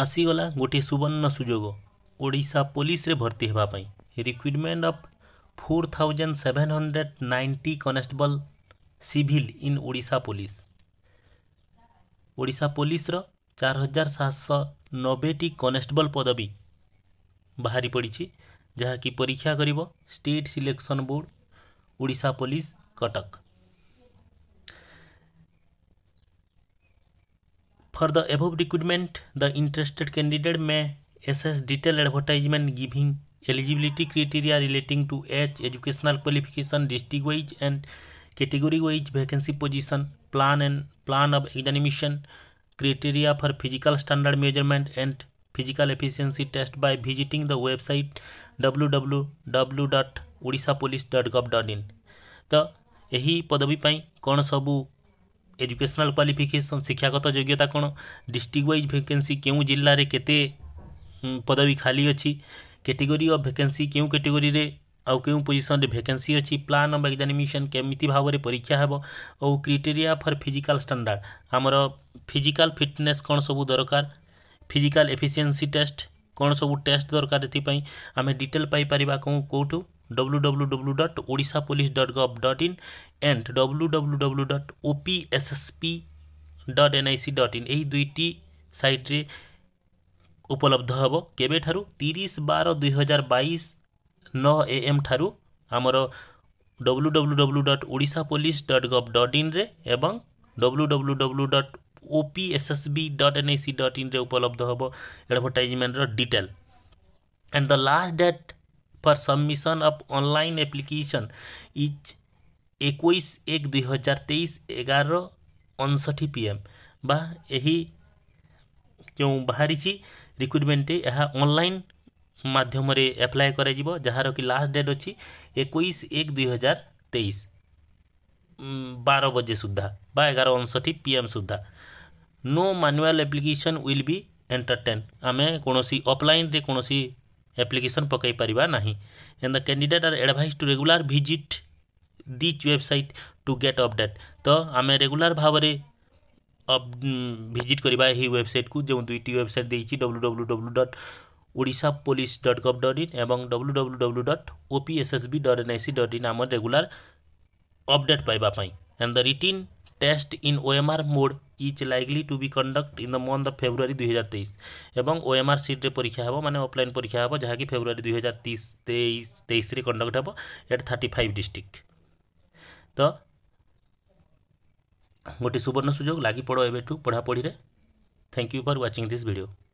ଆସିଗଲା ଗୋଟିଏ ସୁବର୍ଣ୍ଣ ସୁଯୋଗ ଓଡ଼ିଶା ପୋଲିସରେ ଭର୍ତ୍ତି ହେବା ପାଇଁ recruitment of four thousand seven hundred ninety constable civil in Odisha police Odisha ପୋଲିସର ଚାର ହଜାର ସାତଶହ ନବେଟି କନେଷ୍ଟବଲ୍ ପଦବୀ ବାହାରି ପଡ଼ିଛି ଯାହାକି ପରୀକ୍ଷା କରିବ state selection board Odisha police Cuttack for the above recruitment the interested candidate may see detail advertisement giving eligibility criteria relating to H educational qualification district wise and category wise vacancy position plan and plan of examination criteria for physical standard measurement and physical efficiency test by visiting the website W W W dot Odisha police dot gov dot in तो यही पदवीपाई कौन सबू educational qualification शिक्षागत योग्यता कौन district व्वज भेके जिले में के पदवी खाली अच्छी कैटेगोरी अफ भेकेन्सी क्यों कैटेगोरी आउ क्यों पोजिशन भेकेन्सी अच्छी प्लान अफ एक्जामेसन केमी भाव में परीक्षा हेब और क्रिटेरिया फर फिजिकाल स्टाणार्ड आमर फिजिकाल फिटने कौन सब दरकार फिजिकाल एफिसीयसी टेस्ट कौन सब टेस्ट दरकार एमें detail pi कौटू www.orishapolice.gov.in and www.opssp.nic.in এই দুইটি সাইটরে উপলব্ধ হব কেবেঠারু তিরিশ বার দুই হাজার বাইশ ନଅ ଏ ଏମ୍ ଠାରୁ ଆମର W W W dot Odisha police dot gov dot ଇନ୍ରେ ଏବଂ W W W dot O P S S B dot N I C dot ଇନ୍ରେ ଉପଲବ୍ଧ ହେବ ଆଡ଼ଭର୍ଟାଇଜମେଣ୍ଟର detail and the last date for submission of online application is ଏକୋଇଶ ଏକ ଦୁଇ ହଜାର ତେଇଶ ଏଗାର ଅଣଷଠି ପି ଏମ୍ ବା ଏହି ଯେଉଁ ବାହାରିଛି ରିକ୍ରୁଟମେଣ୍ଟ ଏହା ଅନଲାଇନ୍ ମାଧ୍ୟମରେ ଆପ୍ଲାଏ କରାଯିବ ଯାହାର କି ଲାଷ୍ଟ ଡେଟ୍ ଅଛି ଏକୋଇଶ ଏକ ଦୁଇ ହଜାର ତେଇଶ ବାର ବଜେ ସୁଦ୍ଧା ବା ଏଗାର ଅଣଷଠି ପି ଏମ୍ ସୁଦ୍ଧା no manual application will be entertain ଆମେ କୌଣସି ଅଫ୍ଲାଇନ୍ରେ କୌଣସି ଆପ୍ଲିକେସନ୍ ପକାଇ ପାରିବା ନାହିଁ and the candidate are advise to regular visit this website to get update ତ ଆମେ ରେଗୁଲାର ଭାବରେ ଭିଜିଟ୍ କରିବା ଏହି ୱେବସାଇଟ୍କୁ ଯେଉଁ ଦୁଇଟି ୱେବସାଇଟ୍ ଦେଇଛି W W W dot Odisha police dot gov dot in ଏବଂ W W W dot O P S S B dot N I C dot in ଆମର ରେଗୁଲାର ଅପଡ଼େଟ୍ ପାଇବା ପାଇଁ and the written test in OMR mode is likely to be conduct in the month of February দুই হাজার তেইশ এবং OMR সিট্রে পরীক্ষা হব মানে অফলাইন পরীক্ষা হব যাকি ফেব্রুয়ারি দুই হাজার তেইশ তেইশ তেইশে কন্ডক্ট হব এট থার্টি ফাইভ ডিস্ট্রিক্ট তো গোটি সুবর্ণ সুযোগ লাগি পড়ো এবেঠু পড়াপড়ি thank you for watching this video